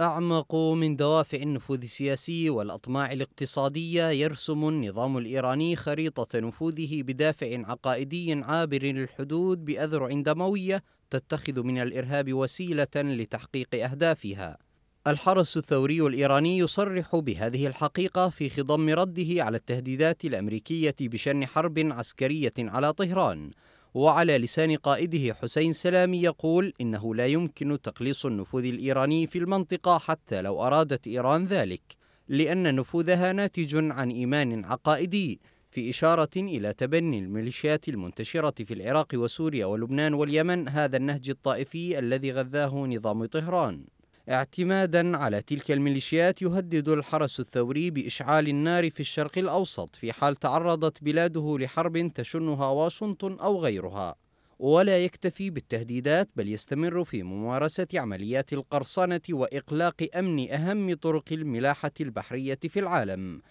أعمق من دوافع النفوذ السياسي والأطماع الاقتصادية يرسم النظام الإيراني خريطة نفوذه بدافع عقائدي عابر للحدود بأذرع دموية تتخذ من الإرهاب وسيلة لتحقيق أهدافها. الحرس الثوري الإيراني يصرح بهذه الحقيقة في خضم رده على التهديدات الأمريكية بشن حرب عسكرية على طهران. وعلى لسان قائده حسين سلامي يقول إنه لا يمكن تقليص النفوذ الإيراني في المنطقة حتى لو أرادت إيران ذلك لأن نفوذها ناتج عن إيمان عقائدي في إشارة إلى تبني الميليشيات المنتشرة في العراق وسوريا ولبنان واليمن هذا النهج الطائفي الذي غذاه نظام طهران اعتمادا على تلك الميليشيات يهدد الحرس الثوري بإشعال النار في الشرق الأوسط في حال تعرضت بلاده لحرب تشنها واشنطن أو غيرها ولا يكتفي بالتهديدات بل يستمر في ممارسة عمليات القرصنة وإقلاق أمن أهم طرق الملاحة البحرية في العالم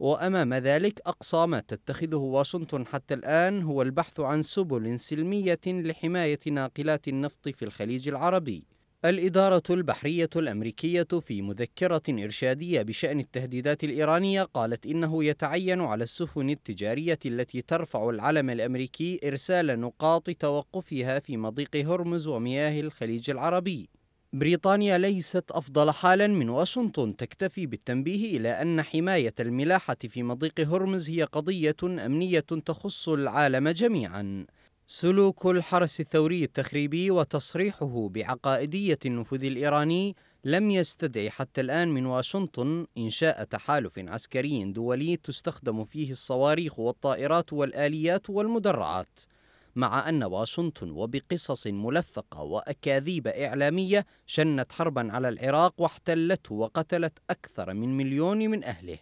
وأمام ذلك أقصى ما تتخذه واشنطن حتى الآن هو البحث عن سبل سلمية لحماية ناقلات النفط في الخليج العربي الإدارة البحرية الأمريكية في مذكرة إرشادية بشأن التهديدات الإيرانية قالت إنه يتعين على السفن التجارية التي ترفع العلم الأمريكي إرسال نقاط توقفها في مضيق هرمز ومياه الخليج العربي. بريطانيا ليست أفضل حالا من واشنطن تكتفي بالتنبيه إلى أن حماية الملاحة في مضيق هرمز هي قضية أمنية تخص العالم جميعاً. سلوك الحرس الثوري التخريبي وتصريحه بعقائدية النفوذ الإيراني لم يستدعي حتى الآن من واشنطن إنشاء تحالف عسكري دولي تستخدم فيه الصواريخ والطائرات والآليات والمدرعات مع أن واشنطن وبقصص ملفقة وأكاذيب إعلامية شنت حربا على العراق واحتلته وقتلت أكثر من مليون من أهله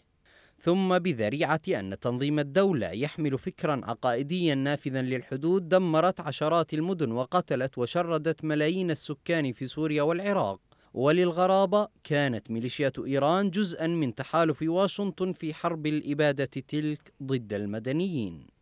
ثم بذريعة أن تنظيم الدولة يحمل فكرا عقائديا نافذا للحدود دمرت عشرات المدن وقتلت وشردت ملايين السكان في سوريا والعراق وللغرابة كانت ميليشيات إيران جزءا من تحالف واشنطن في حرب الإبادة تلك ضد المدنيين